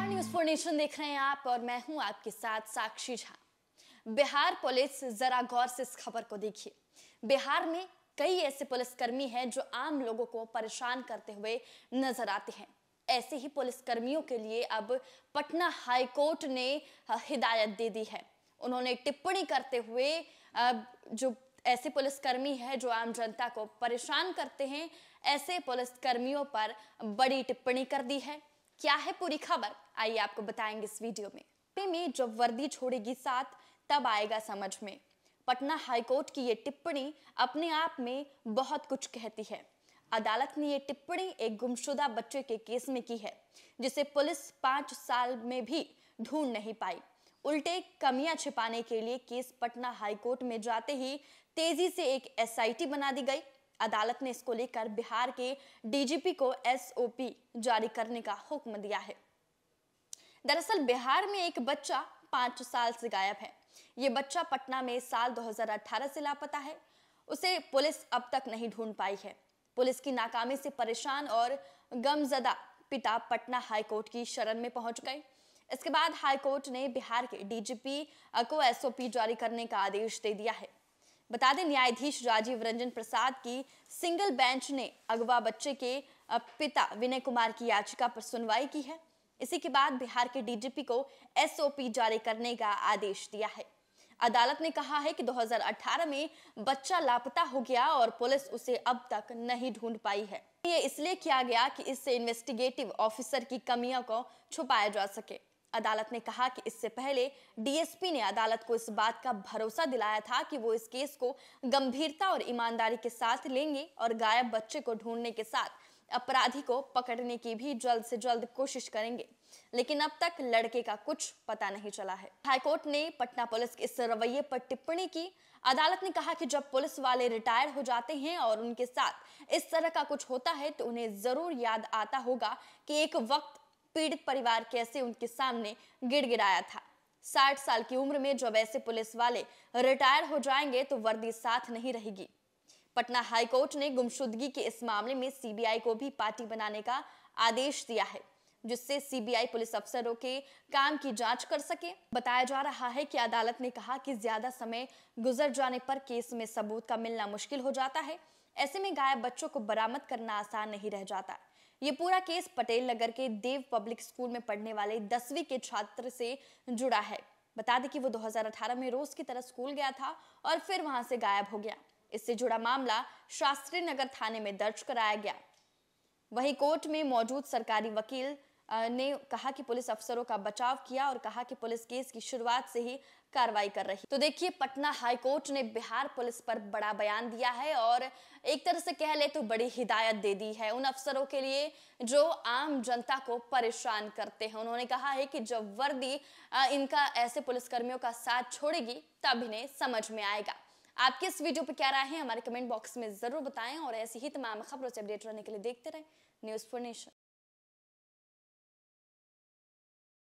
Bihar news for nation देख रहे हैं आप और मैं हूं आपके साथ साक्षी झा बिहार पुलिस जरा गौर से इस खबर को देखिए बिहार में कई ऐसे पुलिसकर्मी हैं जो आम लोगों को परेशान करते हुए नजर आते हैं ऐसे ही पुलिसकर्मियों के लिए अब पटना हाईकोर्ट ने हिदायत दे दी है उन्होंने टिप्पणी करते हुए जो ऐसे पुलिसकर्मी हैं जो आम जनता को परेशान करते हैं ऐसे पुलिसकर्मियों पर बड़ी टिप्पणी कर दी है क्या है पूरी खबर आइए आपको बताएंगे इस वीडियो में पे में जब वर्दी छोड़ेगी साथ तब आएगा समझ में पटना हाईकोर्ट की ये टिप्पणी अपने आप में बहुत कुछ कहती है अदालत ने ये टिप्पणी एक गुमशुदा बच्चे के केस में की है जिसे पुलिस पांच साल में भी ढूंढ नहीं पाई उल्टे कमियां छिपाने के लिए केस पटना हाईकोर्ट में जाते ही तेजी से एक एसआईटी बना दी गई अदालत ने इसको लेकर बिहार के डीजीपी को एसओपी जारी करने का हुक्म दिया है दरअसल बिहार में एक बच्चा पांच साल से गायब है ये बच्चा पटना में साल 2018 से लापता है उसे पुलिस अब तक नहीं ढूंढ पाई है पुलिस की नाकामी से परेशान और गमजदा पिता पटना हाईकोर्ट की शरण में पहुंच गए इसके बाद हाईकोर्ट ने बिहार के डीजीपी को एसओपी जारी करने का आदेश दे दिया है बता दें न्यायाधीश राजीव रंजन प्रसाद की सिंगल बेंच ने अगवा बच्चे के पिता विनय कुमार की याचिका पर सुनवाई की है इसी के बाद बिहार के डीजीपी को एसओपी जारी करने का आदेश दिया है अदालत ने कहा है कि 2018 में बच्चा लापता हो गया और पुलिस उसे अब तक नहीं ढूंढ पाई है ये इसलिए किया गया कि इससे इन्वेस्टिगेटिव ऑफिसर की कमियों को छुपाया जा सके अदालत ने कहा कि इससे पहले डीएसपी ने अदालत को इस बात का भरोसा दिलाया था कि वो इस केस को गंभीरता और ईमानदारी के साथ लेंगे और गायब बच्चे को ढूंढने के साथ अपराधी को पकड़ने की भी जल्द से जल्द कोशिश करेंगे लेकिन अब तक लड़के का कुछ पता नहीं चला है हाईकोर्ट ने पटना पुलिस के इस रवैये पर टिप्पणी की अदालत ने कहा कि जब पुलिस वाले रिटायर हो जाते हैं और उनके साथ इस तरह का कुछ होता है तो उन्हें जरूर याद आता होगा कि एक वक्त पीड़ित परिवार कैसे उनके सामने गिड़गिड़ाया था साठ साल की उम्र में जब ऐसे पुलिस वाले रिटायर हो जाएंगे तो वर्दी साथ नहीं रहेगी पटना हाईकोर्ट ने गुमशुदगी के इस मामले में सीबीआई को भी पार्टी बनाने का आदेश दिया है जिससे सीबीआई पुलिस अफसरों के काम की जांच कर सके बताया जा रहा है कि अदालत ने कहा कि ज्यादा समय गुजर जाने पर केस में सबूत का मिलना मुश्किल हो जाता है ऐसे में गायब बच्चों को बरामद करना आसान नहीं रह जाता ये पूरा केस पटेल नगर के देव पब्लिक स्कूल में पढ़ने वाले दसवीं के छात्र से जुड़ा है बता दें कि वो 2018 में रोज की तरह स्कूल गया था और फिर वहां से गायब हो गया इससे जुड़ा मामला शास्त्री नगर थाने में दर्ज कराया गया वही कोर्ट में मौजूद सरकारी वकील ने कहा कि पुलिस अफसरों का बचाव किया और कहा कि पुलिस केस की शुरुआत से ही कार्रवाई कर रही तो देखिए पटना हाईकोर्ट ने बिहार पुलिस पर बड़ा बयान दिया है और एक तरह से कह ले तो बड़ी हिदायत दे दी है उन अफसरों के लिए जो आम जनता को परेशान करते हैं उन्होंने कहा है कि जब वर्दी इनका ऐसे पुलिसकर्मियों का साथ छोड़ेगी तब इन्हें समझ में आएगा आपके इस वीडियो पर क्या राय है हमारे कमेंट बॉक्स में जरूर बताएं और ऐसी ही तमाम खबरों से अपडेट रहने के लिए देखते रहे न्यूज फॉर नेशन